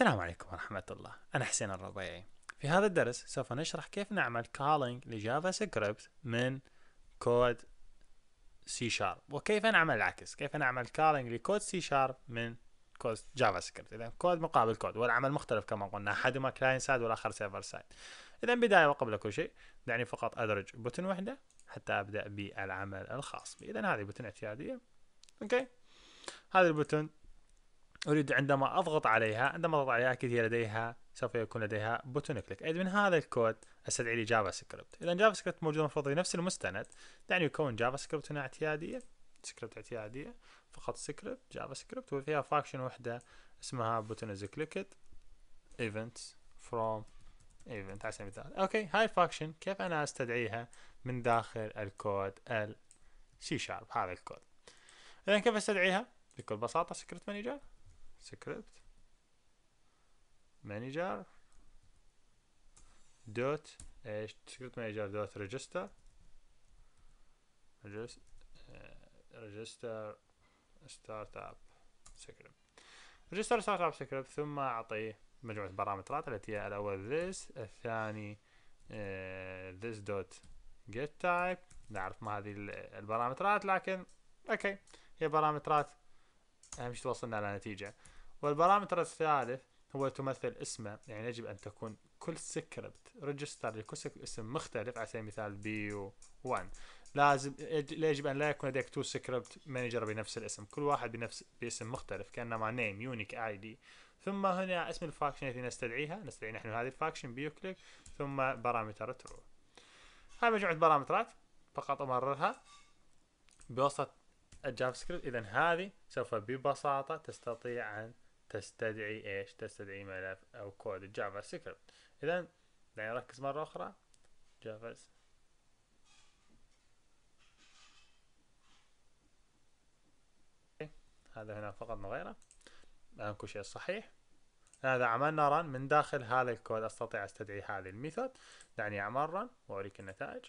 السلام عليكم ورحمة الله أنا حسين الربيعي في هذا الدرس سوف نشرح كيف نعمل calling لجافا سكريبت من كود سي شارب وكيف نعمل العكس كيف نعمل calling لكود سي شارب من كود جافا سكريبت إذا كود مقابل كود والعمل مختلف كما قلنا أحدهما كلاين سايد والآخر سيرفر سايد إذا بداية وقبل كل شيء دعني فقط أدرج بوتن واحدة حتى أبدأ بالعمل الخاص بي إذا هذه بوتن اعتيادية أوكي هذا البوتن أريد عندما أضغط عليها عندما أضغط عليها أكيد هي لديها سوف يكون لديها بوتون كليك اذ من هذا الكود أستدعي لي جافا سكريبت إذا جافا سكريبت موجود المفروض في نفس المستند دعني يكون جافا سكريبت هنا اعتيادية سكريبت اعتيادية فقط سكريبت جافا سكريبت وفيها فاكشن وحدة اسمها بوتون از كليكت ايفنت فروم ايفنت على سبيل المثال اوكي هاي الفاكشن كيف انا استدعيها من داخل الكود السي شارب هذا الكود اذا كيف استدعيها بكل بساطه سكريبت مانجر سكريبت مانجر دوت ايش سكريبت مانجر دوت ريجستر آه، ريجستر ستارت اب سكريبت ريجستر ستارت اب سكريبت ثم اعطيه مجموعة بارامترات التي هي الاول this الثاني آه، this دوت get type نعرف ما هذه البارامترات لكن اوكي هي بارامترات أهم شيء توصلنا على نتيجة والبارامتر الثالث هو تمثل اسمه يعني يجب أن تكون كل سكريبت ريجستر لكل اسم مختلف على سبيل المثال بي و 1 لازم يجب ان لا يكون لديك تو سكريبت مانجر بنفس الاسم كل واحد بنفس باسم مختلف كانما نيم يونيك اي دي ثم هنا اسم الفاكشن التي نستدعيها نستدعي نحن هذه الفاكشن بيو كليك ثم بارامتر ترو هاي مجموعة بارامترات فقط امررها بوسط الجافا سكريبت اذا هذه سوف ببساطه تستطيع ان تستدعي ايش تستدعي ملف او كود الجافا سكريبت اذا دعني اركز مره اخرى جافا هذا هنا فقط غيره الان كل شيء صحيح هذا عملنا رن من داخل هذا الكود استطيع استدعي هذه الميثود دعني اعمل رن واريك النتائج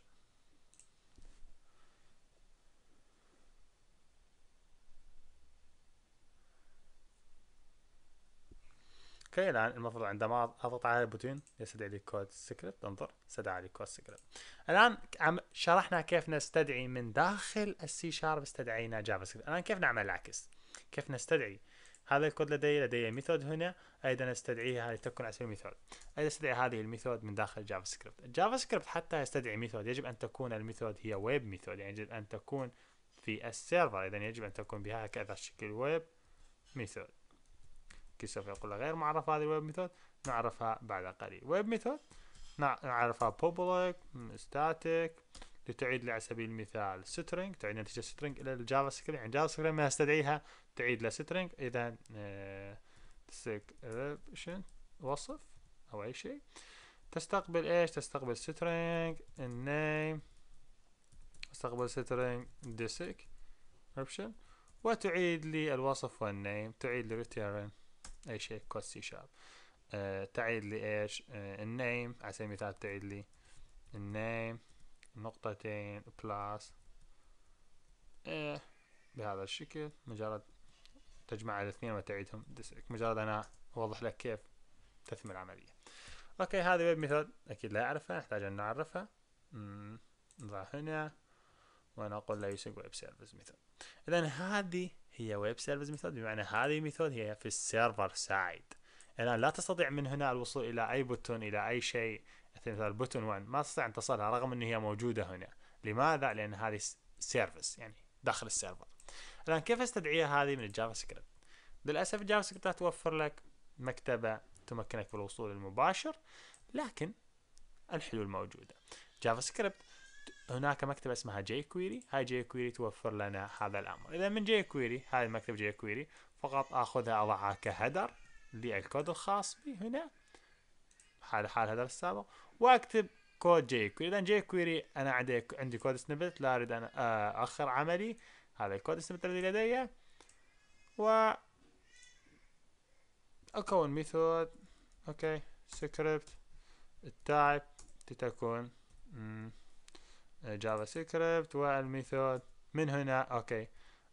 اوكي الان المفروض عندما اضغط على البوتين يستدعي لي كود سكريبت انظر استدعى لي كود سكريبت الان شرحنا كيف نستدعي من داخل السي شارب استدعينا جافا سكريبت الان كيف نعمل العكس كيف نستدعي هذا الكود لدي لدي ميثود هنا ايضا استدعيها لتكون على سبيل المثال ايضا استدعي هذه الميثود من داخل جافا سكريبت الجافا سكريبت حتى يستدعي ميثود يجب ان تكون الميثود هي ويب ميثود يعني يجب ان تكون في السيرفر اذا يجب ان تكون كذا شكل ويب ميثود كي سوف يقول غير معرف هذه ويب ميثود نعرفها بعد قليل ويب ميثود نعرفها public static لتعيد لي على سبيل المثال سترينج تعيد نتيجة سترينج إلى الجافا سكريبت يعني جافا سكريبت ما استدعيها تعيد له سترينج إذا سكريبشن آه، وصف أو أي شيء تستقبل إيش تستقبل سترينج النيم تستقبل سترينج ديسك وتعيد لي الوصف والنيم تعيد لي ريتيرن اي شيء كوست سي شارب آه تعيد لي ايش آه النيم على سبيل المثال تعيد لي النيم نقطتين بلاس آه بهذا الشكل مجرد تجمع الاثنين وتعيدهم مجرد انا اوضح لك كيف تتم العملية اوكي هذه ويب ميثود اكيد لا اعرفها نحتاج ان نعرفها نضع هنا ونقول لا يسق ويب سيرفيس ميثود اذا هذه هي ويب سيرفيس ميثود بمعنى هذه الميثود هي في السيرفر سايد الان لا تستطيع من هنا الوصول الى اي بوتون الى اي شيء مثل بوتون 1 ما تستطيع ان تصلها رغم ان هي موجوده هنا لماذا لان هذه سيرفيس يعني داخل السيرفر الان كيف استدعيها هذه من الجافا سكريبت للاسف الجافا سكريبت لا توفر لك مكتبه تمكنك بالوصول الوصول المباشر لكن الحلول موجوده جافا سكريبت هناك مكتبة اسمها جي كويري هاي جي كويري توفر لنا هذا الأمر إذا من جي كويري هاي مكتب جي كويري فقط أخذها أضعها كهدر للكود الخاص بي هنا حال حال هدر السابق وأكتب كود جي كويري اذا جي كويري أنا عندي عندي كود سنبت لا أريد أن أأخر آه، عملي هذا الكود سنبت الذي لدي و أكون ميثود أوكي سكريبت التايب لتكون جافا سكريبت والميثود من هنا اوكي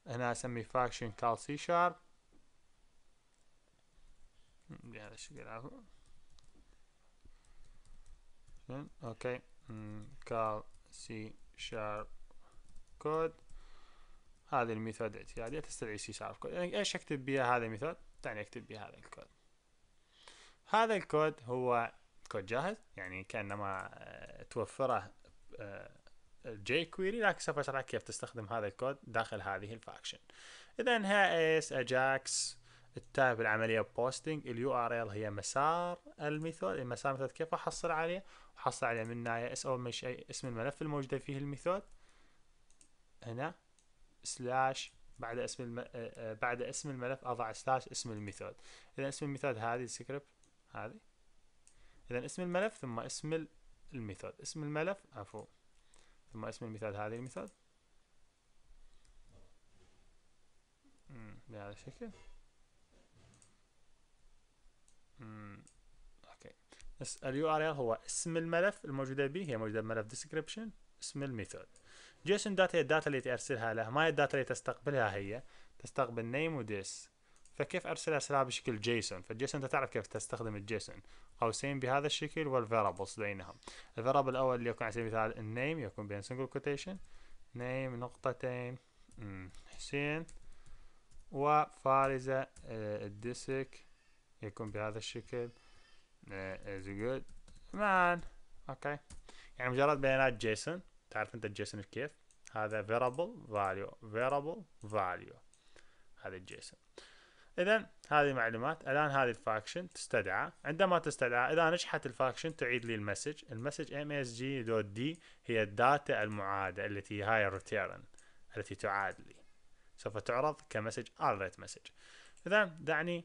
هنا اسمي فاكشن كال سي شارب بهذا الشكل عفوا اوكي كال سي شارب كود هذه الميثود اعتيادية تستدعي سي شارب كود يعني ايش اكتب بها هذا الميثود يعني اكتب بها هذا الكود هذا الكود هو كود جاهز يعني كأنما توفره آه، الجي كويري لكن سوف اشرح كيف تستخدم هذا الكود داخل هذه الفاكشن اذا هي اس اجاكس التاب العمليه بوستنج اليو ار ال هي مسار الميثود المسار الميثود كيف احصل عليه احصل عليه من هنا اس او مش اي اسم الملف الموجوده فيه الميثود هنا سلاش بعد اسم الم... آه، آه، بعد اسم الملف اضع سلاش اسم الميثود اذا اسم الميثود هذه السكريبت هذه اذا اسم الملف ثم اسم الميثود اسم الملف عفوا ثم اسم المثال هذا المثال بهذا الشكل اوكي اليو ار ال هو اسم الملف الموجوده به هي موجوده بملف ديسكربشن اسم الميثود جيسون داتا هي الداتا اللي ترسلها له ما هي الداتا اللي تستقبلها هي تستقبل نيم وديس فكيف ارسل ارسلها بشكل جيسون فالجيسون انت تعرف كيف تستخدم الجيسون قوسين بهذا الشكل والفيرابلز بينهم الفيرابل الاول اللي يكون على سبيل المثال النيم يكون بين سنجل كوتيشن نيم نقطتين حسين وفارزة آه، الديسك يكون بهذا الشكل از جود مان اوكي يعني مجرد بيانات جيسون تعرف انت الجيسون كيف هذا variable value variable value هذا الجيسون اذا هذه معلومات الان هذه الفاكشن تستدعى عندما تستدعى اذا نجحت الفاكشن تعيد لي المسج المسج msg.d هي الداتا المعاده التي هاي الريتيرن التي تعاد لي سوف تعرض كمسج alert message اذا دعني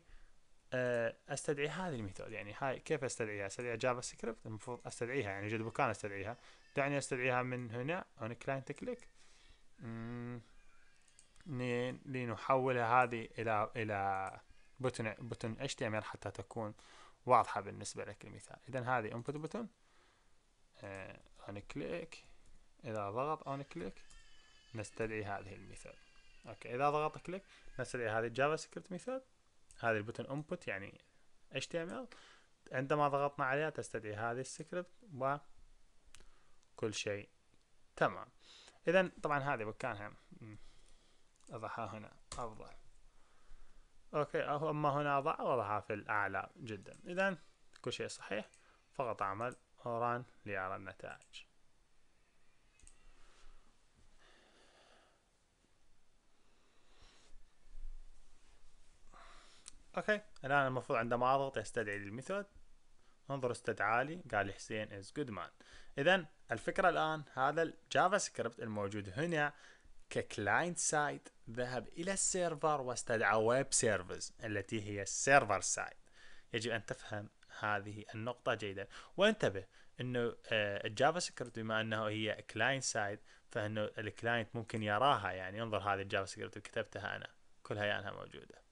آه، استدعي هذه الميثود يعني هاي كيف استدعيها استدعي جافا سكريبت المفروض استدعيها يعني يوجد مكان استدعيها دعني استدعيها من هنا on client click لنحولها هذه إلى إلى بوتن بوتن تي ام ال حتى تكون واضحة بالنسبة لك المثال إذا هذه انبوت بوتن اون كليك إذا ضغط اون كليك نستدعي هذه الميثود أوكي إذا ضغط كليك نستدعي هذه الجافا سكريبت ميثود هذه البوتن انبوت يعني تي ام ال عندما ضغطنا عليها تستدعي هذه السكريبت وكل شيء تمام إذا طبعا هذه مكانها أضعها هنا أفضل أوكي أو أما هنا أضع وضعها في الأعلى جدا إذا كل شيء صحيح فقط أعمل ران لأرى النتائج اوكي الان المفروض عندما اضغط يستدعي لي الميثود انظر استدعى لي قال لي حسين از جود مان اذا الفكره الان هذا الجافا سكريبت الموجود هنا ككلاينت سايد ذهب إلى السيرفر واستدعى ويب سيرفيس التي هي السيرفر سايد يجب أن تفهم هذه النقطة جيدا وانتبه أنه آه، الجافا سكريبت بما أنه هي كلاينت سايد فأنه الكلاينت ممكن يراها يعني انظر هذه الجافا سكريبت اللي كتبتها أنا كلها يانها يعني موجودة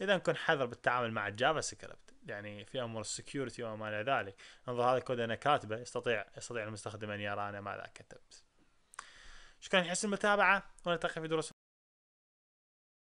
إذا كن حذر بالتعامل مع الجافا سكريبت يعني في أمور السكيورتي وما إلى ذلك انظر هذا الكود أنا كاتبه يستطيع يستطيع المستخدم أن يرى أنا ماذا كتبت شكرا لحسن المتابعة ونلتقي في دروس